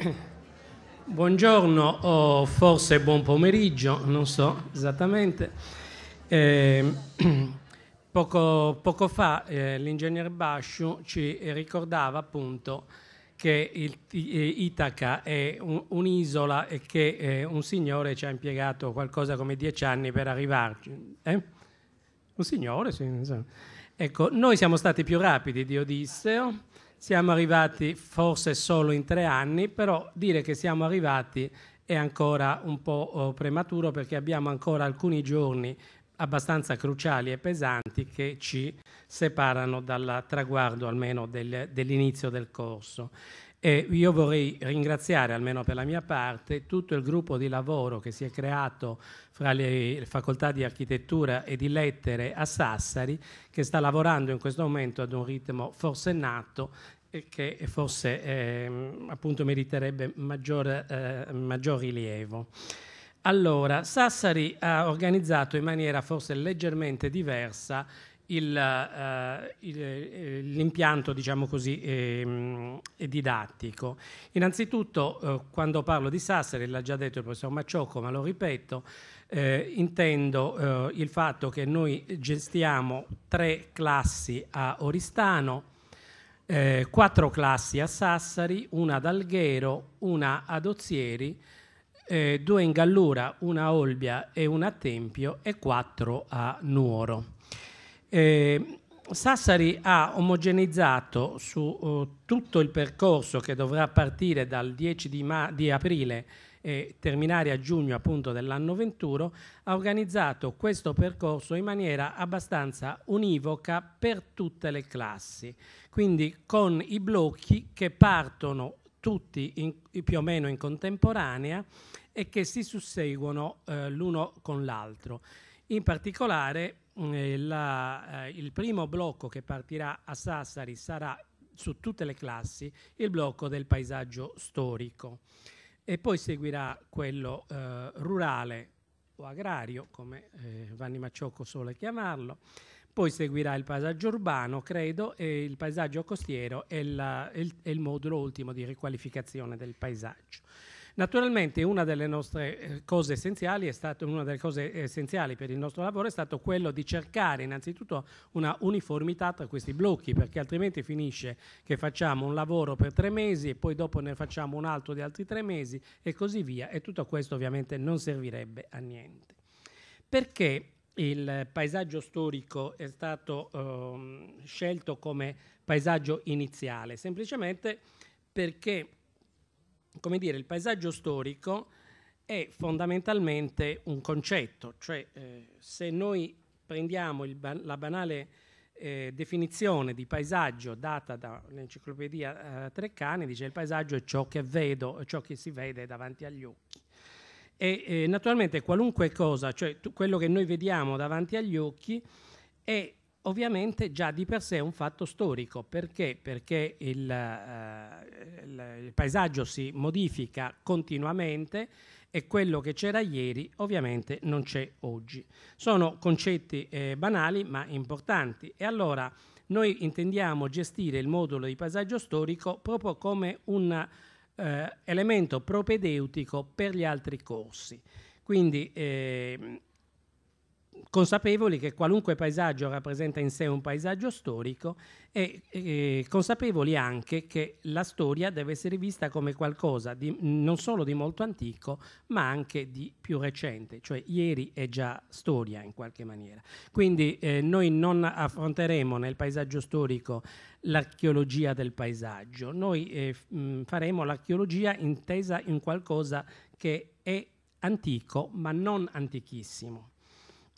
Buongiorno o forse buon pomeriggio, non so esattamente. Eh, poco, poco, fa eh, l'ingegner Basciu ci ricordava appunto che il, eh, Itaca è un, un'isola e che eh, un signore ci ha impiegato qualcosa come dieci anni per arrivarci. Eh? Un signore, sì. Ecco, noi siamo stati più rapidi di Odisseo siamo arrivati forse solo in tre anni, però dire che siamo arrivati è ancora un po' oh, prematuro perché abbiamo ancora alcuni giorni abbastanza cruciali e pesanti che ci separano dal traguardo almeno del, dell'inizio del corso. E io vorrei ringraziare, almeno per la mia parte, tutto il gruppo di lavoro che si è creato fra le facoltà di architettura e di lettere a Sassari, che sta lavorando in questo momento ad un ritmo forsennato che forse eh, appunto meriterebbe maggior, eh, maggior rilievo. Allora, Sassari ha organizzato in maniera forse leggermente diversa il, eh, il, eh, l'impianto, diciamo così, eh, didattico. Innanzitutto, eh, quando parlo di Sassari, l'ha già detto il professor Macciocco, ma lo ripeto, eh, intendo eh, il fatto che noi gestiamo tre classi a Oristano, eh, quattro classi a Sassari, una ad Alghero, una ad Ozieri, eh, due in Gallura, una a Olbia e una a Tempio e quattro a Nuoro. Eh, Sassari ha omogenizzato su uh, tutto il percorso che dovrà partire dal 10 di, di aprile e terminare a giugno appunto dell'anno 21, ha organizzato questo percorso in maniera abbastanza univoca per tutte le classi, quindi con i blocchi che partono tutti in, più o meno in contemporanea e che si susseguono eh, l'uno con l'altro. In particolare eh, la, eh, il primo blocco che partirà a Sassari sarà su tutte le classi il blocco del paesaggio storico e poi seguirà quello eh, rurale o agrario, come eh, Vanni Macciocco suole chiamarlo, poi seguirà il paesaggio urbano, credo, e il paesaggio costiero e, la, il, il modulo ultimo di riqualificazione del paesaggio. Naturalmente una delle nostre eh, cose essenziali è stata, una delle cose essenziali per il nostro lavoro è stato quello di cercare innanzitutto una uniformità tra questi blocchi, perché altrimenti finisce che facciamo un lavoro per tre mesi e poi dopo ne facciamo un altro di altri tre mesi e così via. E tutto questo ovviamente non servirebbe a niente. Perché il paesaggio storico è stato ehm, scelto come paesaggio iniziale? Semplicemente perché come dire, il paesaggio storico è fondamentalmente un concetto, cioè eh, se noi prendiamo ba la banale eh, definizione di paesaggio data dall'enciclopedia eh, Treccani, dice il paesaggio è ciò che vedo, ciò che si vede davanti agli occhi. E eh, naturalmente qualunque cosa, cioè quello che noi vediamo davanti agli occhi, è ovviamente già di per sé è un fatto storico, perché, perché il, eh, il, paesaggio si modifica continuamente e quello che c'era ieri ovviamente non c'è oggi. Sono concetti eh, banali ma importanti e allora noi intendiamo gestire il modulo di paesaggio storico proprio come un eh, elemento propedeutico per gli altri corsi. Quindi ehm, consapevoli che qualunque paesaggio rappresenta in sé un paesaggio storico e eh, consapevoli anche che la storia deve essere vista come qualcosa di, non solo di molto antico, ma anche di più recente, cioè ieri è già storia in qualche maniera. Quindi eh, noi non affronteremo nel paesaggio storico l'archeologia del paesaggio, noi eh, mh, mm, faremo l'archeologia intesa in qualcosa che è antico ma non antichissimo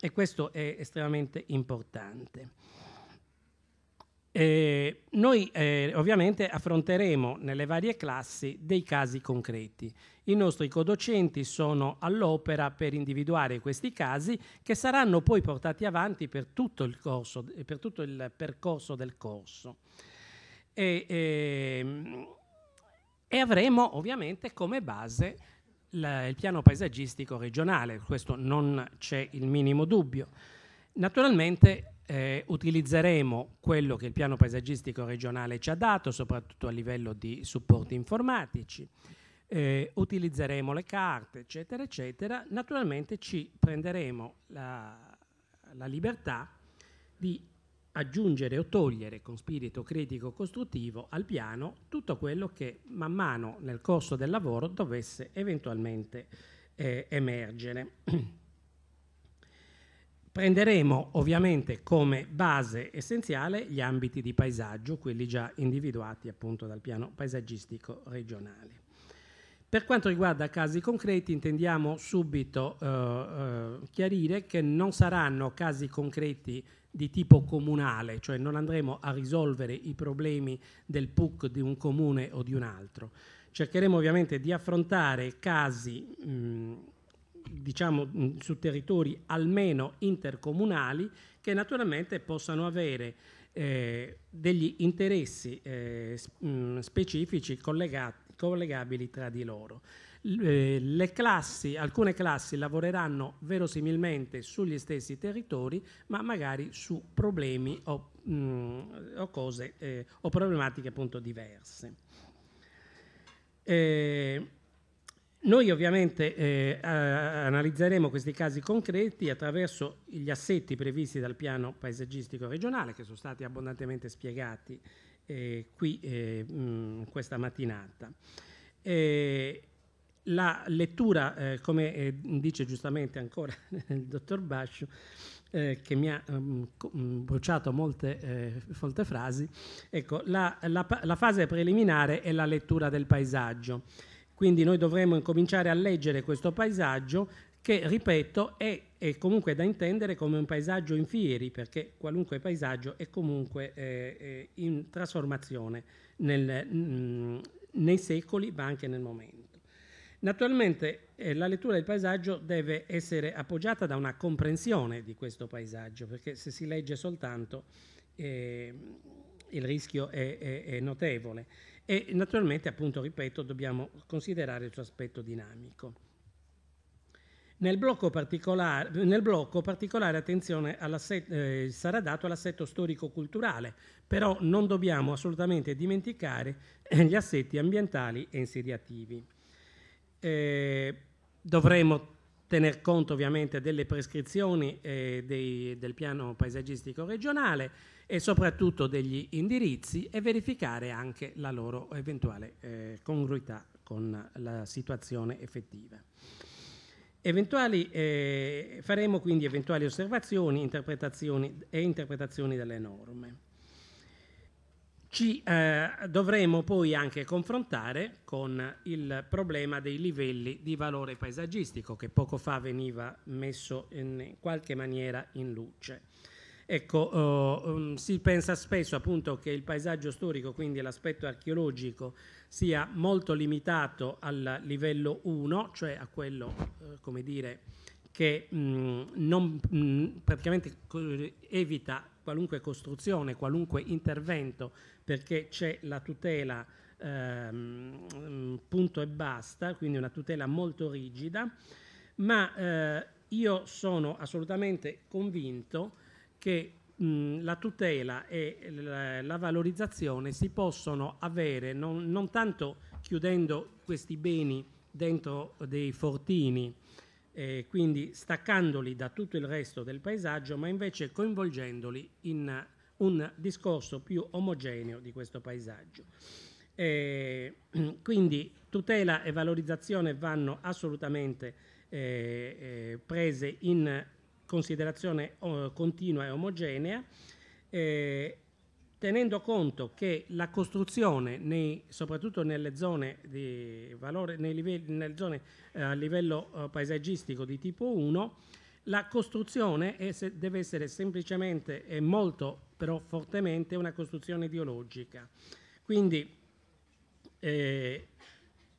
e questo è estremamente importante. Eh, noi eh, ovviamente affronteremo nelle varie classi dei casi concreti. I nostri codocenti sono all'opera per individuare questi casi che saranno poi portati avanti per tutto il, corso, eh, per tutto il percorso del corso. E, eh, e avremo ovviamente come base la, il piano paesaggistico regionale, questo non c'è il minimo dubbio. Naturalmente eh, utilizzeremo quello che il piano paesaggistico regionale ci ha dato, soprattutto a livello di supporti informatici, eh, utilizzeremo le carte, eccetera, eccetera. Naturalmente ci prenderemo la, la libertà di aggiungere o togliere con spirito critico costruttivo al piano tutto quello che man mano nel corso del lavoro dovesse eventualmente eh, emergere. Prenderemo ovviamente come base essenziale gli ambiti di paesaggio, quelli già individuati appunto dal piano paesaggistico regionale. Per quanto riguarda casi concreti, intendiamo subito eh, eh, chiarire che non saranno casi concreti di tipo comunale, cioè non andremo a risolvere i problemi del PUC di un comune o di un altro. Cercheremo ovviamente di affrontare casi diciamo, su territori almeno intercomunali che naturalmente possano avere eh, degli interessi eh, specifici collegati, collegabili tra di loro. Eh, le classi, alcune classi lavoreranno verosimilmente sugli stessi territori, ma magari su problemi o, mh, mm, o cose eh, o problematiche appunto diverse. Eh, noi ovviamente eh, analizzeremo questi casi concreti attraverso gli assetti previsti dal piano paesaggistico regionale che sono stati abbondantemente spiegati eh, qui eh, mh, mm, questa mattinata. Eh, la lettura, eh, come eh, dice giustamente ancora il dottor Bascio, eh, che mi ha um, ehm, mm, bruciato molte, molte eh, frasi, ecco, la, la, la, fase preliminare è la lettura del paesaggio. Quindi noi dovremmo incominciare a leggere questo paesaggio che, ripeto, è, è comunque da intendere come un paesaggio in fieri, perché qualunque paesaggio è comunque eh, in trasformazione nel, mh, mm, nei secoli ma anche nel momento. Naturalmente eh, la lettura del paesaggio deve essere appoggiata da una comprensione di questo paesaggio, perché se si legge soltanto eh, il rischio è, è, è notevole. E naturalmente, appunto, ripeto, dobbiamo considerare il suo aspetto dinamico. Nel blocco, nel blocco, particolare attenzione eh, sarà dato all'assetto storico-culturale, però non dobbiamo assolutamente dimenticare eh, gli assetti ambientali e insediativi. Eh, dovremo tener conto ovviamente delle prescrizioni eh, dei, del piano paesaggistico regionale e soprattutto degli indirizzi e verificare anche la loro eventuale eh, congruità con la situazione effettiva. Eventuali, eh, faremo quindi eventuali osservazioni interpretazioni e interpretazioni delle norme ci eh, dovremo poi anche confrontare con il problema dei livelli di valore paesaggistico che poco fa veniva messo in qualche maniera in luce. Ecco, eh, si pensa spesso appunto che il paesaggio storico, quindi l'aspetto archeologico, sia molto limitato al livello 1, cioè a quello, eh, come dire, che mh, mm, non, mh, mm, praticamente evita qualunque costruzione, qualunque intervento, perché c'è la tutela ehm, punto e basta, quindi una tutela molto rigida, ma eh, io sono assolutamente convinto che la tutela e la, valorizzazione si possono avere non, non tanto chiudendo questi beni dentro dei fortini, eh, quindi staccandoli da tutto il resto del paesaggio, ma invece coinvolgendoli in eh, un discorso più omogeneo di questo paesaggio. Eh, quindi tutela e valorizzazione vanno assolutamente eh, eh prese in considerazione oh, continua e omogenea eh, tenendo conto che la costruzione, nei, soprattutto nelle zone, valore, livelli, nelle zone eh, a livello eh, paesaggistico di tipo 1, la costruzione è, deve essere semplicemente e molto però fortemente una costruzione ideologica. Quindi eh,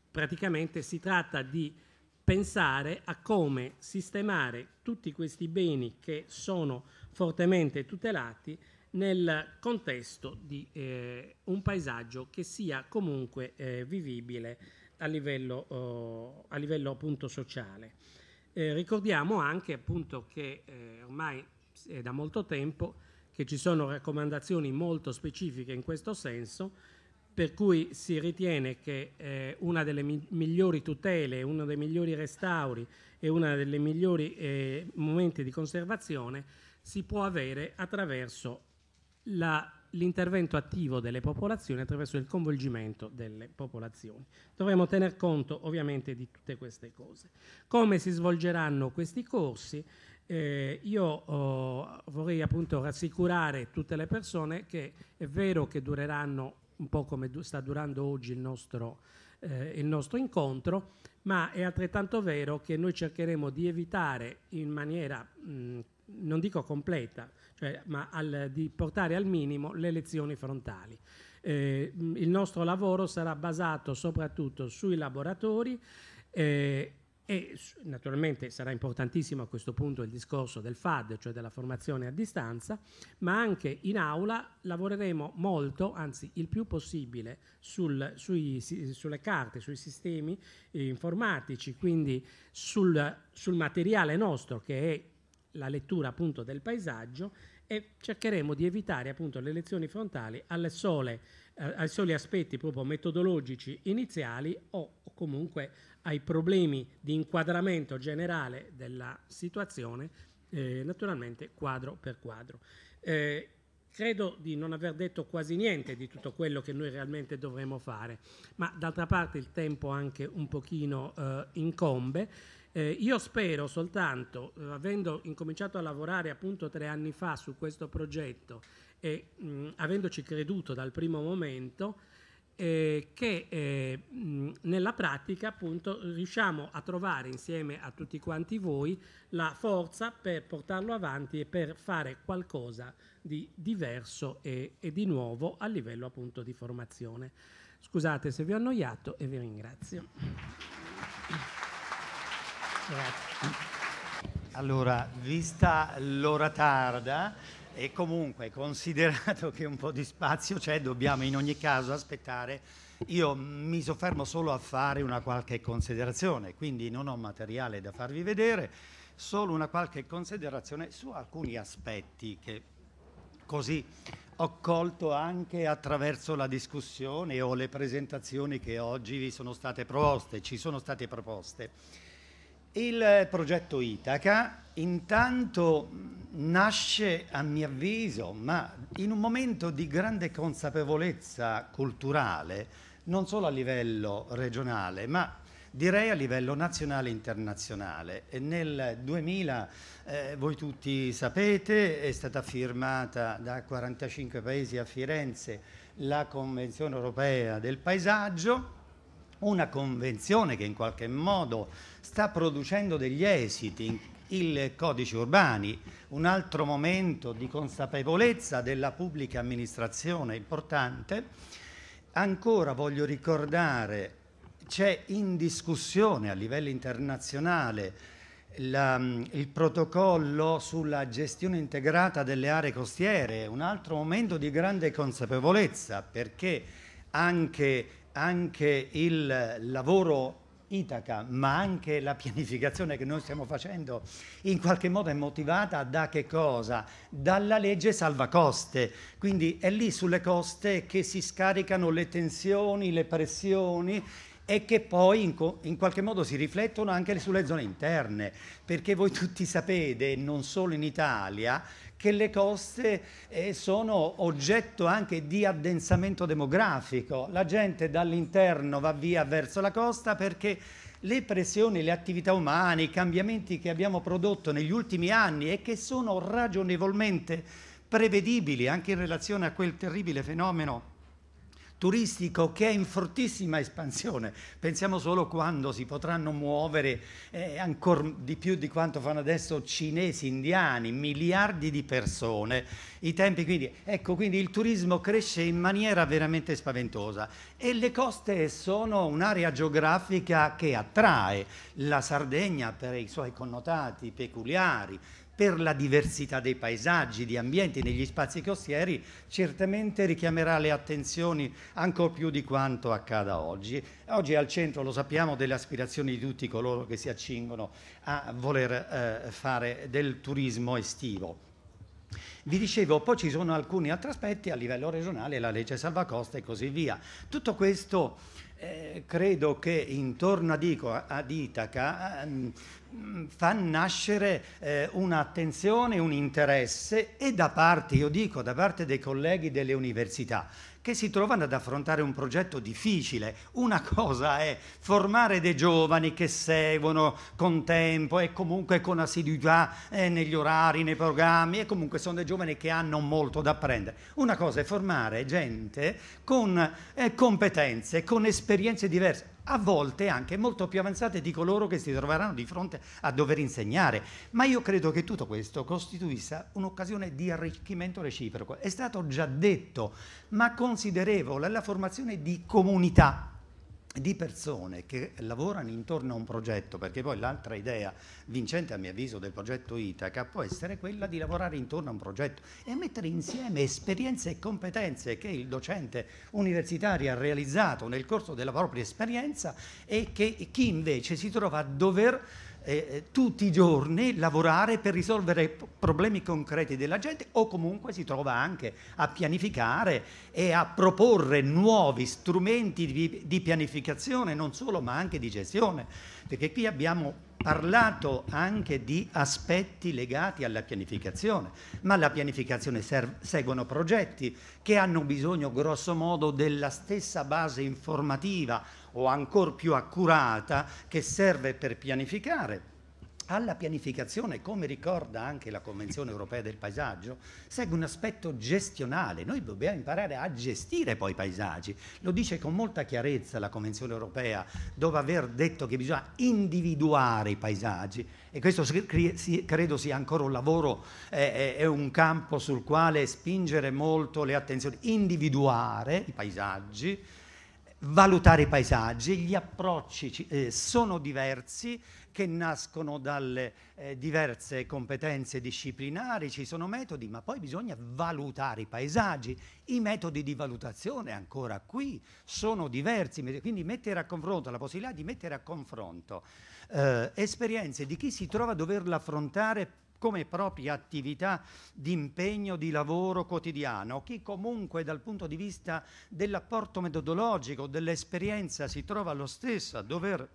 praticamente si tratta di pensare a come sistemare tutti questi beni che sono fortemente tutelati nel contesto di eh, un paesaggio che sia comunque eh, vivibile a livello, oh, a livello appunto, sociale. Eh, ricordiamo anche appunto, che eh, ormai è da molto tempo che ci sono raccomandazioni molto specifiche in questo senso, per cui si ritiene che eh, una delle mi migliori tutele, uno dei migliori restauri e uno dei migliori eh, momenti di conservazione si può avere attraverso l'intervento attivo delle popolazioni attraverso il coinvolgimento delle popolazioni. Dovremo tener conto ovviamente di tutte queste cose. Come si svolgeranno questi corsi? Eh, io oh, vorrei appunto rassicurare tutte le persone che è vero che dureranno un po' come du sta durando oggi il nostro, eh, il nostro incontro, ma è altrettanto vero che noi cercheremo di evitare in maniera mh, non dico completa, cioè, ma al, di portare al minimo le lezioni frontali. Eh, il nostro lavoro sarà basato soprattutto sui laboratori eh, e naturalmente sarà importantissimo a questo punto il discorso del FAD, cioè della formazione a distanza, ma anche in aula lavoreremo molto, anzi il più possibile, sul, sui, sulle carte, sui sistemi eh, informatici, quindi sul, sul materiale nostro che è la lettura appunto del paesaggio e cercheremo di evitare appunto le lezioni frontali alle sole, eh, ai soli aspetti proprio metodologici iniziali o, o comunque ai problemi di inquadramento generale della situazione, eh, naturalmente quadro per quadro. Eh, credo di non aver detto quasi niente di tutto quello che noi realmente dovremo fare, ma d'altra parte il tempo anche un pochino eh, incombe. Eh, io spero soltanto, eh, avendo incominciato a lavorare appunto tre anni fa su questo progetto e mh, avendoci creduto dal primo momento, eh, che eh, mh, nella pratica appunto riusciamo a trovare insieme a tutti quanti voi la forza per portarlo avanti e per fare qualcosa di diverso e, e di nuovo a livello appunto di formazione. Scusate se vi ho annoiato e vi ringrazio. Grazie. Allora, vista l'ora tarda e comunque considerato che un po' di spazio c'è, dobbiamo in ogni caso aspettare. Io mi soffermo solo a fare una qualche considerazione, quindi non ho materiale da farvi vedere, solo una qualche considerazione su alcuni aspetti che così ho colto anche attraverso la discussione o le presentazioni che oggi vi sono state proposte, ci sono state proposte. Il progetto Itaca intanto nasce, a mio avviso, ma in un momento di grande consapevolezza culturale, non solo a livello regionale, ma direi a livello nazionale e internazionale. E nel 2000, eh, voi tutti sapete, è stata firmata da 45 paesi a Firenze la Convenzione europea del paesaggio una convenzione che in qualche modo sta producendo degli esiti, il codice urbani, un altro momento di consapevolezza della pubblica amministrazione importante. Ancora voglio ricordare, c'è in discussione a livello internazionale la, mm, il protocollo sulla gestione integrata delle aree costiere, un altro momento di grande consapevolezza perché anche anche il lavoro Itaca, ma anche la pianificazione che noi stiamo facendo in qualche modo è motivata da che cosa? Dalla legge salvacoste, quindi è lì sulle coste che si scaricano le tensioni, le pressioni e che poi in, in, qualche modo si riflettono anche sulle zone interne, perché voi tutti sapete, non solo in Italia, che le coste eh, sono oggetto anche di addensamento demografico. La gente dall'interno va via verso la costa perché le pressioni, le attività umane, i cambiamenti che abbiamo prodotto negli ultimi anni e che sono ragionevolmente prevedibili anche in relazione a quel terribile fenomeno turistico che è in fortissima espansione. Pensiamo solo quando si potranno muovere eh, ancora di più di quanto fanno adesso cinesi, indiani, miliardi di persone. I tempi quindi, ecco, quindi il turismo cresce in maniera veramente spaventosa e le coste sono un'area geografica che attrae la Sardegna per i suoi connotati peculiari, per la diversità dei paesaggi, di ambienti negli spazi costieri, certamente richiamerà le attenzioni ancora più di quanto accada oggi. Oggi è al centro, lo sappiamo, delle aspirazioni di tutti coloro che si accingono a voler eh, fare del turismo estivo. Vi dicevo, poi ci sono alcuni altri aspetti a livello regionale, la legge salvacosta e così via. Tutto questo eh, credo che intorno ad, Ico, ad Itaca mh, ehm, fa nascere eh, un'attenzione, un interesse e da parte, io dico, da parte dei colleghi delle università che si trovano ad affrontare un progetto difficile. Una cosa è formare dei giovani che seguono con tempo e comunque con assiduità eh, negli orari, nei programmi e comunque sono dei giovani che hanno molto da apprendere. Una cosa è formare gente con eh, competenze, con esperienze esperienze diverse, a volte anche molto più avanzate di coloro che si troveranno di fronte a dover insegnare. Ma io credo che tutto questo costituisca un'occasione di arricchimento reciproco. È stato già detto, ma considerevole la formazione di comunità di persone che lavorano intorno a un progetto, perché poi l'altra idea vincente a mio avviso del progetto Itaca può essere quella di lavorare intorno a un progetto e mettere insieme esperienze e competenze che il docente universitario ha realizzato nel corso della propria esperienza e che chi invece si trova a dover eh, eh, tutti i giorni lavorare per risolvere problemi concreti della gente o comunque si trova anche a pianificare e a proporre nuovi strumenti di, di pianificazione, non solo ma anche di gestione, perché qui abbiamo parlato anche di aspetti legati alla pianificazione, ma la pianificazione serv- seguono progetti che hanno bisogno grosso modo della stessa base informativa o ancora più accurata che serve per pianificare. Alla pianificazione, come ricorda anche la Convenzione europea del paesaggio, segue un aspetto gestionale. Noi dobbiamo imparare a gestire poi i paesaggi. Lo dice con molta chiarezza la Convenzione europea, dopo aver detto che bisogna individuare i paesaggi. E questo credo sia ancora un lavoro, eh, eh, è un campo sul quale spingere molto le attenzioni. Individuare i paesaggi valutare i paesaggi, gli approcci eh, sono diversi che nascono dalle eh, diverse competenze disciplinari, ci sono metodi, ma poi bisogna valutare i paesaggi, i metodi di valutazione ancora qui sono diversi, quindi mettere a confronto, la possibilità di mettere a confronto eh, esperienze di chi si trova a doverla affrontare come propria attività di impegno, di lavoro quotidiano, chi comunque dal punto di vista dell'apporto metodologico, dell'esperienza si trova lo stesso a dover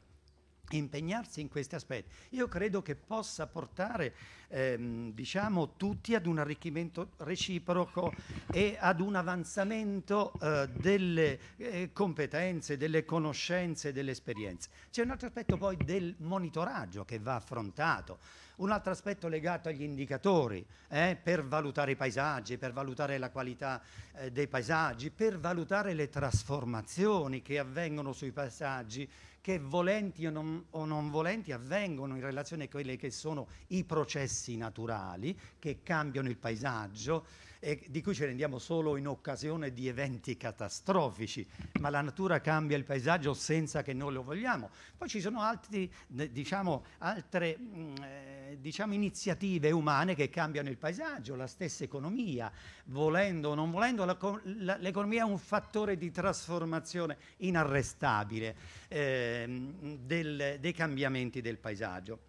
impegnarsi in questi aspetti. Io credo che possa portare ehm, diciamo, tutti ad un arricchimento reciproco e ad un avanzamento eh, delle eh, competenze, delle conoscenze, delle esperienze. C'è un altro aspetto poi del monitoraggio che va affrontato un altro aspetto legato agli indicatori eh, per valutare i paesaggi, per valutare la qualità eh, dei paesaggi, per valutare le trasformazioni che avvengono sui paesaggi che volenti o non, o non, volenti avvengono in relazione a quelli che sono i processi naturali che cambiano il paesaggio, e di cui ci rendiamo solo in occasione di eventi catastrofici, ma la natura cambia il paesaggio senza che noi lo vogliamo. Poi ci sono altri, diciamo, altre mm, eh, diciamo, iniziative umane che cambiano il paesaggio, la stessa economia, volendo o non volendo, la, la, l'economia è un fattore di trasformazione inarrestabile eh, del, dei cambiamenti del paesaggio.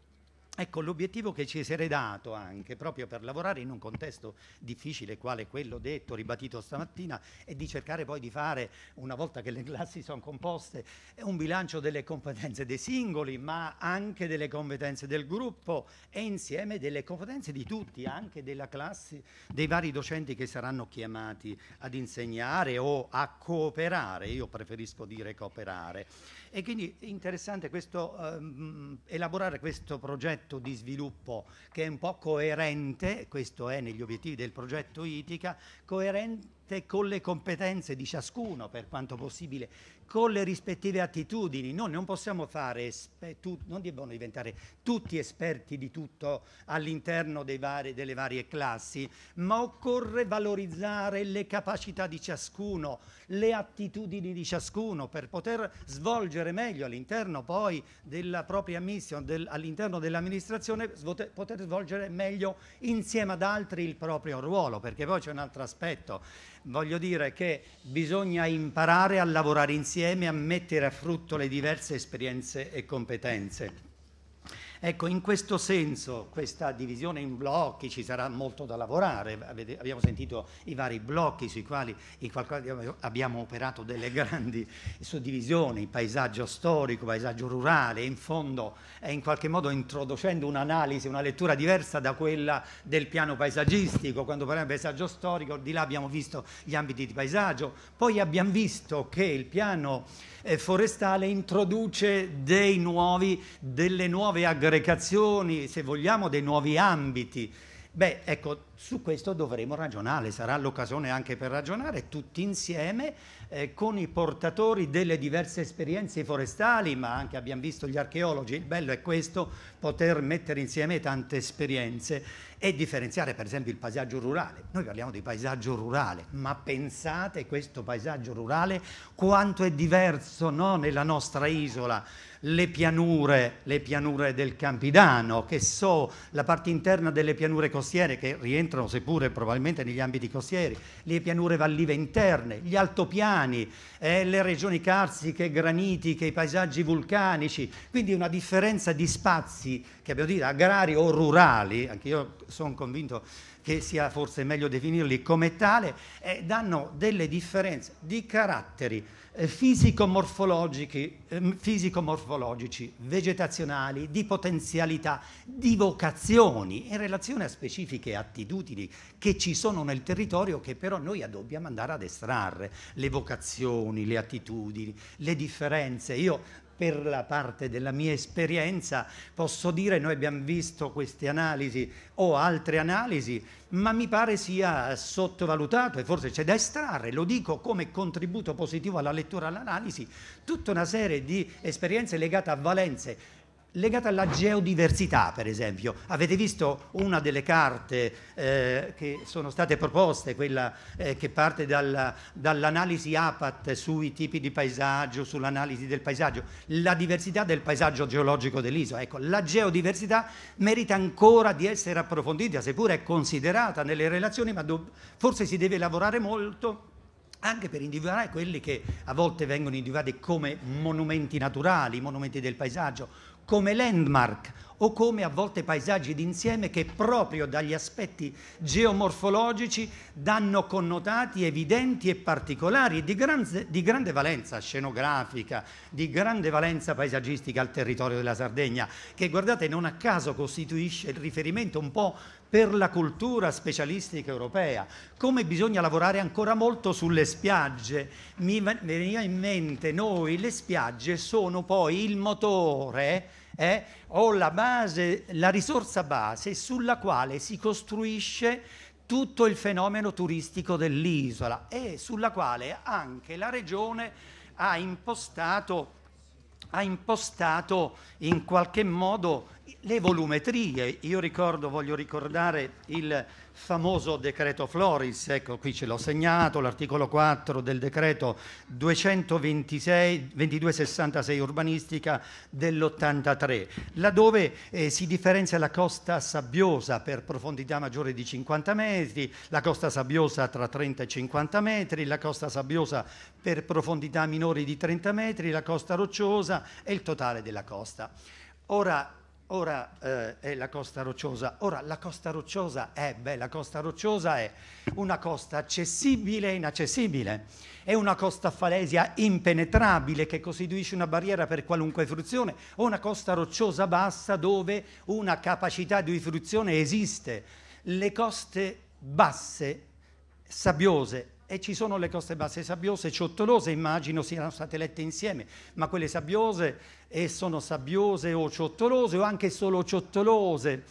Ecco l'obiettivo che ci si era dato anche proprio per lavorare in un contesto difficile quale quello detto, ribadito stamattina, è di cercare poi di fare, una volta che le classi sono composte, un bilancio delle competenze dei singoli, ma anche delle competenze del gruppo e insieme delle competenze di tutti, anche della classe, dei vari docenti che saranno chiamati ad insegnare o a cooperare, io preferisco dire cooperare. E quindi è interessante questo, ehm, elaborare questo progetto progetto di sviluppo che è un po' coerente, questo è negli obiettivi del progetto ITICA, coerente rispettivamente, con le competenze di ciascuno per quanto possibile, con le rispettive attitudini. Noi non possiamo fare, non devono diventare tutti esperti di tutto all'interno vari, delle varie classi, ma occorre valorizzare le capacità di ciascuno, le attitudini di ciascuno per poter svolgere meglio all'interno poi della propria missione, del, all'interno dell'amministrazione, poter svolgere meglio insieme ad altri il proprio ruolo, perché poi c'è un altro aspetto voglio dire che bisogna imparare a lavorare insieme, a mettere a frutto le diverse esperienze e competenze. Ecco, in questo senso questa divisione in blocchi ci sarà molto da lavorare, abbiamo sentito i vari blocchi sui quali, abbiamo operato delle grandi suddivisioni, paesaggio storico, paesaggio rurale, in fondo è in qualche modo introducendo un'analisi, una lettura diversa da quella del piano paesaggistico, quando parliamo di paesaggio storico di là abbiamo visto gli ambiti di paesaggio, poi abbiamo visto che il piano eh, forestale introduce nuovi, delle nuove aggressioni aggregazioni, se vogliamo, dei nuovi ambiti. Beh, ecco, su questo dovremo ragionare, sarà l'occasione anche per ragionare tutti insieme eh, con i portatori delle diverse esperienze forestali, ma anche abbiamo visto gli archeologi, il bello è questo, poter mettere insieme tante esperienze e differenziare per esempio il paesaggio rurale. Noi parliamo di paesaggio rurale, ma pensate questo paesaggio rurale quanto è diverso no, nella nostra isola le pianure, le pianure del Campidano, che so, la parte interna delle pianure costiere, che rientrano seppure probabilmente negli ambiti costieri, le pianure vallive interne, gli altopiani, eh, le regioni carsiche, granitiche, i paesaggi vulcanici, quindi una differenza di spazi, che abbiamo detto agrari o rurali, anche io sono convinto che sia forse meglio definirli come tale, eh, danno delle differenze di caratteri eh, fisico-morfologici, eh, fisico-morfologici, vegetazionali, di potenzialità, di vocazioni in relazione a specifiche attitudini che ci sono nel territorio che però noi dobbiamo andare ad estrarre, le vocazioni, le attitudini, le differenze. Io per la parte della mia esperienza posso dire noi abbiamo visto queste analisi o altre analisi, ma mi pare sia sottovalutato e forse c'è da estrarre, lo dico come contributo positivo alla lettura all'analisi, tutta una serie di esperienze legate a valenze legata alla geodiversità, per esempio. Avete visto una delle carte eh, che sono state proposte, quella eh, che parte dalla, dall'analisi APAT sui tipi di paesaggio, sull'analisi del paesaggio, la diversità del paesaggio geologico dell'isola. Ecco, la geodiversità merita ancora di essere approfondita, seppur è considerata nelle relazioni, ma do- forse si deve lavorare molto anche per individuare quelli che a volte vengono individuati come monumenti naturali, monumenti del paesaggio, come landmark o come a volte paesaggi d'insieme che proprio dagli aspetti geomorfologici danno connotati evidenti e particolari di grande, di grande valenza scenografica, di grande valenza paesaggistica al territorio della Sardegna, che guardate non a caso costituisce il riferimento un po' per la cultura specialistica europea, come bisogna lavorare ancora molto sulle spiagge. Mi veniva in mente, noi le spiagge sono poi il motore eh, ho la base, la risorsa base sulla quale si costruisce tutto il fenomeno turistico dell'isola e sulla quale anche la regione ha impostato, ha impostato in qualche modo le volumetrie. Io ricordo, voglio ricordare il famoso decreto Floris, ecco qui ce l'ho segnato, l'articolo 4 del decreto 226, 2266 urbanistica dell'83, laddove eh, si differenzia la costa sabbiosa per profondità maggiore di 50 metri, la costa sabbiosa tra 30 e 50 metri, la costa sabbiosa per profondità minori di 30 metri, la costa rocciosa e il totale della costa. Ora, ora eh, è la Costa Rocciosa. Ora la Costa Rocciosa è, beh, la Costa Rocciosa è una costa accessibile e inaccessibile, è una costa falesia impenetrabile che costituisce una barriera per qualunque fruzione, o una costa rocciosa bassa dove una capacità di fruzione esiste. Le coste basse, sabbiose, e ci sono le coste basse sabbiose, ciottolose, immagino siano state lette insieme, ma quelle sabbiose e sono sabbiose o ciottolose o anche solo ciottolose.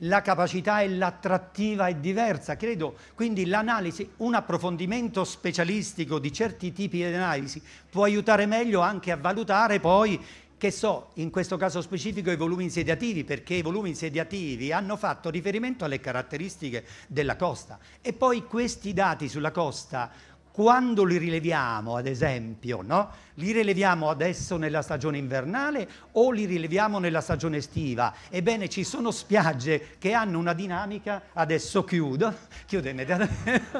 La capacità e l'attrattiva è diversa, credo. Quindi l'analisi, un approfondimento specialistico di certi tipi di analisi può aiutare meglio anche a valutare poi che so, in questo caso specifico i volumi insediativi, perché i volumi insediativi hanno fatto riferimento alle caratteristiche della costa e poi questi dati sulla costa quando li rileviamo, ad esempio, no? li rileviamo adesso nella stagione invernale o li rileviamo nella stagione estiva? Ebbene, ci sono spiagge che hanno una dinamica, adesso chiudo, chiudo immediatamente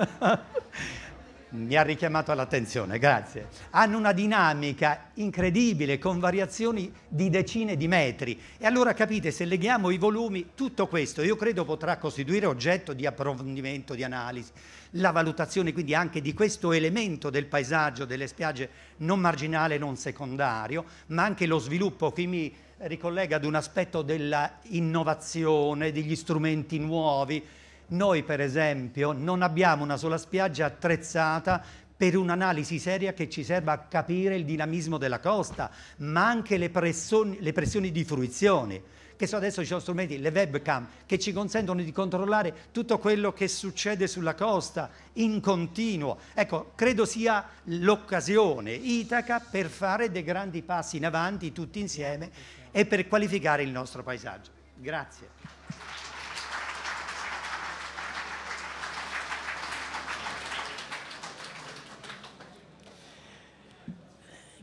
mi ha richiamato l'attenzione, grazie. Hanno una dinamica incredibile con variazioni di decine di metri. E allora capite, se leghiamo i volumi, tutto questo io credo potrà costituire oggetto di approfondimento, di analisi, la valutazione quindi anche di questo elemento del paesaggio, delle spiagge non marginale, non secondario, ma anche lo sviluppo. Qui mi ricollega ad un aspetto dell'innovazione, degli strumenti nuovi noi per esempio non abbiamo una sola spiaggia attrezzata per un'analisi seria che ci serva a capire il dinamismo della costa, ma anche le pressioni, le pressioni di fruizione che so adesso ci sono strumenti, le webcam, che ci consentono di controllare tutto quello che succede sulla costa in continuo. Ecco, credo sia l'occasione Itaca per fare dei grandi passi in avanti tutti insieme e per qualificare il nostro paesaggio. Grazie.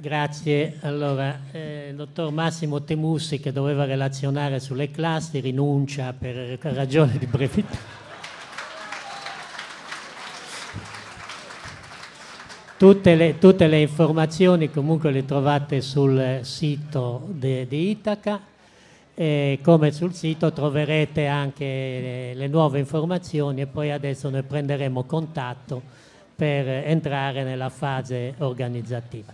Grazie. Allora, eh, il dottor Massimo Temussi che doveva relazionare sulle classi rinuncia per ragione di brevità. Tutte le, tutte le informazioni comunque le trovate sul sito di Itaca, e come sul sito troverete anche le, eh, le nuove informazioni e poi adesso noi prenderemo contatto per entrare nella fase organizzativa.